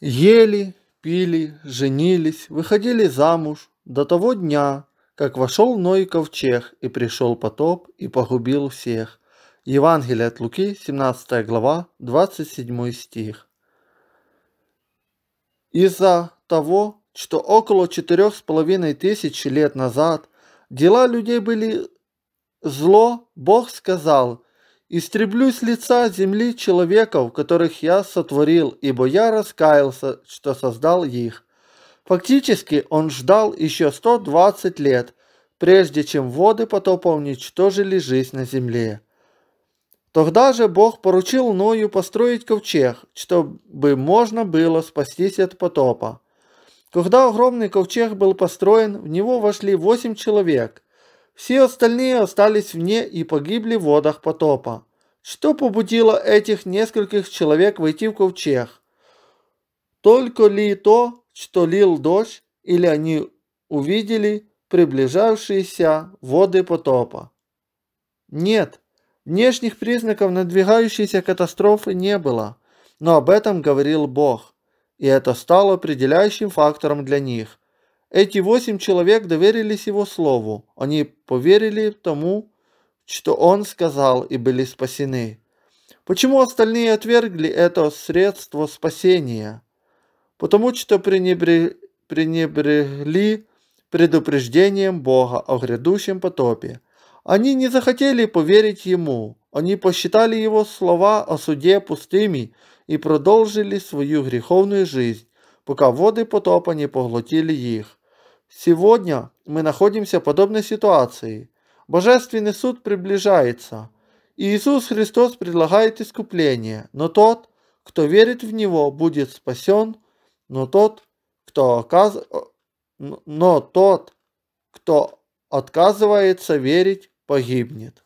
Ели, пили, женились, выходили замуж до того дня, как вошел Ной ковчег, и пришел потоп, и погубил всех. Евангелие от Луки, 17 глава, 27 стих. Из-за того, что около четырех с половиной тысяч лет назад дела людей были зло, Бог сказал, истреблю с лица земли человеков, которых я сотворил, ибо я раскаялся, что создал их. Фактически он ждал еще 120 лет, прежде чем воды потопа уничтожили жизнь на земле. Тогда же Бог поручил Ною построить ковчег, чтобы можно было спастись от потопа. Когда огромный ковчег был построен, в него вошли восемь человек – все остальные остались вне и погибли в водах потопа. Что побудило этих нескольких человек войти в ковчег? Только ли то, что лил дождь, или они увидели приближавшиеся воды потопа? Нет, внешних признаков надвигающейся катастрофы не было, но об этом говорил Бог, и это стало определяющим фактором для них. Эти восемь человек доверились его слову. Они поверили тому, что он сказал, и были спасены. Почему остальные отвергли это средство спасения? Потому что пренебрегли предупреждением Бога о грядущем потопе. Они не захотели поверить Ему. Они посчитали Его слова о суде пустыми и продолжили свою греховную жизнь, пока воды потопа не поглотили их. Сегодня мы находимся в подобной ситуации. Божественный суд приближается. И Иисус Христос предлагает искупление, но тот, кто верит в Него, будет спасен, но тот, кто, оказ... но тот, кто отказывается верить, погибнет.